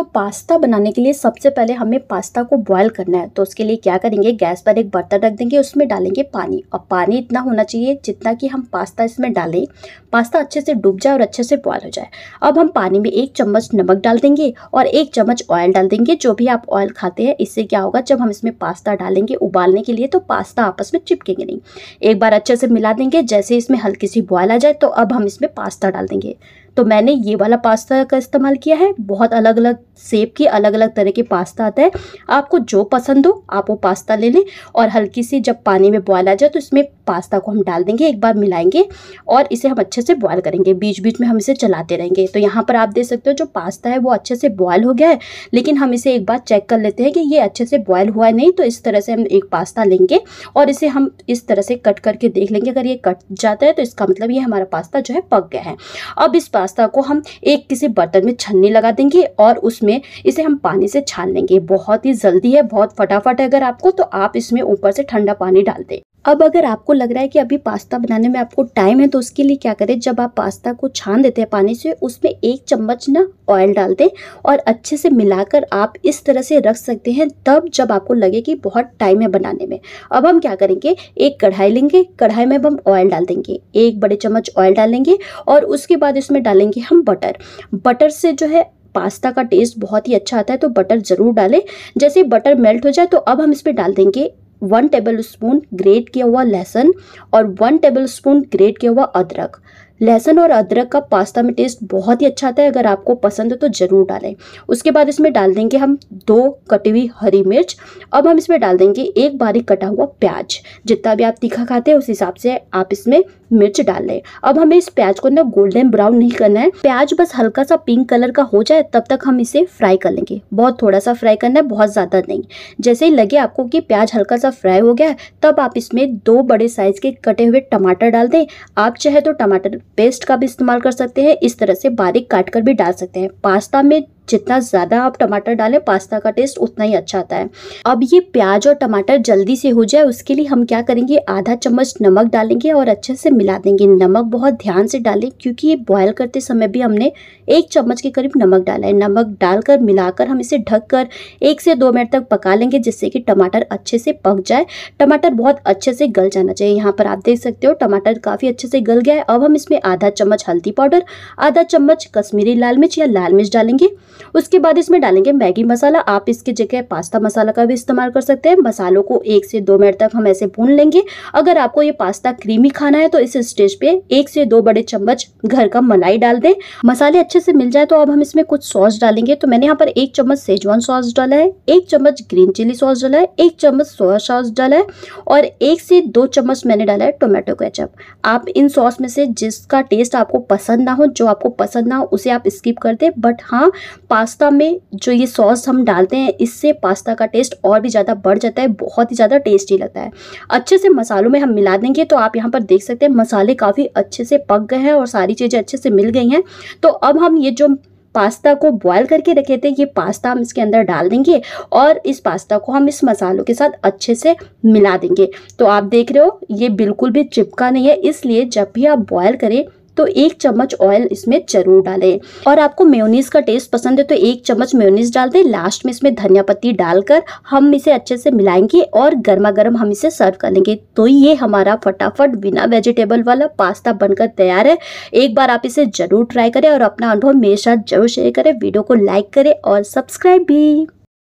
तो पास्ता बनाने के लिए सबसे पहले हमें पास्ता को बॉयल करना है तो उसके लिए क्या करेंगे गैस पर एक बर्तन रख देंगे उसमें डालेंगे पानी और पानी इतना होना चाहिए जितना कि हम पास्ता इसमें डालें पास्ता अच्छे से डूब जाए और अच्छे से बॉयल हो जाए अब हम पानी में एक चम्मच नमक डाल देंगे और एक चम्मच ऑयल डाल देंगे जो भी आप ऑयल खाते हैं इससे क्या होगा जब हम इसमें पास्ता डालेंगे उबालने के लिए तो पास्ता आपस में चिपकेंगे नहीं एक बार अच्छे से मिला देंगे जैसे इसमें हल्की सी बॉयल आ जाए तो अब हम इसमें पास्ता डाल देंगे तो मैंने ये वाला पास्ता का इस्तेमाल किया है बहुत अलग अलग सेप के अलग अलग तरह के पास्ता आता है आपको जो पसंद हो आप वो पास्ता ले लें और हल्की सी जब पानी में बॉयल आ जाए तो इसमें पास्ता को हम डाल देंगे एक बार मिलाएंगे और इसे हम अच्छे से बॉयल करेंगे बीच बीच में हम इसे चलाते रहेंगे तो यहाँ पर आप देख सकते हो जो पास्ता है वो अच्छे से बॉयल हो गया है लेकिन हम इसे एक बार चेक कर लेते हैं कि ये अच्छे से बॉयल हुआ है नहीं तो इस तरह से हम एक पास्ता लेंगे और इसे हम इस तरह से कट करके देख लेंगे अगर ये कट जाता है तो इसका मतलब ये हमारा पास्ता जो है पक गया है अब इस पास्ता को हम एक किसी बर्तन में छन्नी लगा देंगे और उसमें इसे हम पानी से छान लेंगे बहुत ही जल्दी है बहुत फटाफट है अगर आपको तो आप इसमें ऊपर से ठंडा पानी डाल दें अब अगर आपको लग रहा है कि अभी पास्ता बनाने में आपको टाइम है तो उसके लिए क्या करें जब आप पास्ता को छान देते हैं पानी से उसमें एक चम्मच ना ऑयल डाल दें और अच्छे से मिलाकर आप इस तरह से रख सकते हैं तब जब आपको लगे कि बहुत टाइम है बनाने में अब हम क्या करेंगे एक कढ़ाई लेंगे कढ़ाई में अब हम ऑयल डाल देंगे एक बड़े चम्मच ऑयल डालेंगे और उसके बाद इसमें डालेंगे हम बटर बटर से जो है पास्ता का टेस्ट बहुत ही अच्छा आता है तो बटर ज़रूर डालें जैसे बटर मेल्ट हो जाए तो अब हम इसमें डाल देंगे वन टेबल स्पून ग्रेट किया हुआ लहसुन और वन टेबल स्पून ग्रेट किया हुआ अदरक लहसुन और अदरक का पास्ता में टेस्ट बहुत ही अच्छा आता है अगर आपको पसंद है तो ज़रूर डालें उसके बाद इसमें डाल देंगे हम दो कटी हुई हरी मिर्च अब हम इसमें डाल देंगे एक बारीक कटा हुआ प्याज जितना भी आप तीखा खाते हैं उस हिसाब से आप इसमें मिर्च डाल लें अब हमें इस प्याज को ना गोल्डन ब्राउन नहीं करना है प्याज बस हल्का सा पिंक कलर का हो जाए तब तक हम इसे फ्राई कर लेंगे बहुत थोड़ा सा फ्राई करना है बहुत ज़्यादा नहीं जैसे ही लगे आपको कि प्याज हल्का सा फ्राई हो गया है तब आप इसमें दो बड़े साइज़ के कटे हुए टमाटर डाल दें आप चाहे तो टमाटर पेस्ट का भी इस्तेमाल कर सकते हैं इस तरह से बारीक काट कर भी डाल सकते हैं पास्ता में जितना ज़्यादा आप टमाटर डालें पास्ता का टेस्ट उतना ही अच्छा आता है अब ये प्याज और टमाटर जल्दी से हो जाए उसके लिए हम क्या करेंगे आधा चम्मच नमक डालेंगे और अच्छे से मिला देंगे नमक बहुत ध्यान से डालें क्योंकि ये बॉयल करते समय भी हमने एक चम्मच के करीब नमक डाला है नमक डालकर मिलाकर हम इसे ढक कर एक से दो मिनट तक पका लेंगे जिससे कि टमाटर अच्छे से पक जाए टमाटर बहुत अच्छे से गल जाना चाहिए यहाँ पर आप देख सकते हो टमाटर काफ़ी अच्छे से गल गया है अब हम इसमें आधा चम्मच हल्दी पाउडर आधा चम्मच कश्मीरी लाल मिर्च या लाल मिर्च डालेंगे उसके बाद इसमें डालेंगे मैगी मसाला आप इसकी जगह पास्ता मसाला का भी इस्तेमाल कर सकते हैं मसालों को एक से दो मिनट तक हम ऐसे भून लेंगे अगर आपको ये पास्ता क्रीमी खाना है तो इस स्टेज पे एक से दो बड़े चम्मच घर का मलाई डाल दें मसाले अच्छे से मिल जाए तो अब हम इसमें कुछ सॉस डालेंगे तो मैंने यहाँ पर एक चम्मच सेजवान सॉस डाला है एक चम्मच ग्रीन चिली सॉस डाला है एक चम्मच सोया सॉस डाला है और एक से दो चम्मच मैंने डाला है टोमेटो केचप आप इन सॉस में से जिसका टेस्ट आपको पसंद ना हो जो आपको पसंद ना हो उसे आप स्किप कर दें बट हाँ पास्ता में जो ये सॉस हम डालते हैं इससे पास्ता का टेस्ट और भी ज़्यादा बढ़ जाता है बहुत ही ज़्यादा टेस्टी लगता है अच्छे से मसालों में हम मिला देंगे तो आप यहाँ पर देख सकते हैं मसाले काफ़ी अच्छे से पक गए हैं और सारी चीज़ें अच्छे से मिल गई हैं तो अब हम ये जो पास्ता को बॉयल करके रखे थे ये पास्ता हम इसके अंदर डाल देंगे और इस पास्ता को हम इस मसालों के साथ अच्छे से मिला देंगे तो आप देख रहे हो ये बिल्कुल भी चिपका नहीं है इसलिए जब भी आप बॉयल करें तो एक चम्मच ऑयल इसमें जरूर डालें और आपको मेयोनीज का टेस्ट पसंद है तो एक चम्मच मेयोनीज डाल दें लास्ट में इसमें धनिया पत्ती डालकर हम इसे अच्छे से मिलाएंगे और गर्मा गर्म हम इसे सर्व कर लेंगे तो ये हमारा फटाफट बिना वेजिटेबल वाला पास्ता बनकर तैयार है एक बार आप इसे जरूर ट्राई करें और अपना अनुभव मेरे साथ जरूर शेयर करें वीडियो को लाइक करें और सब्सक्राइब भी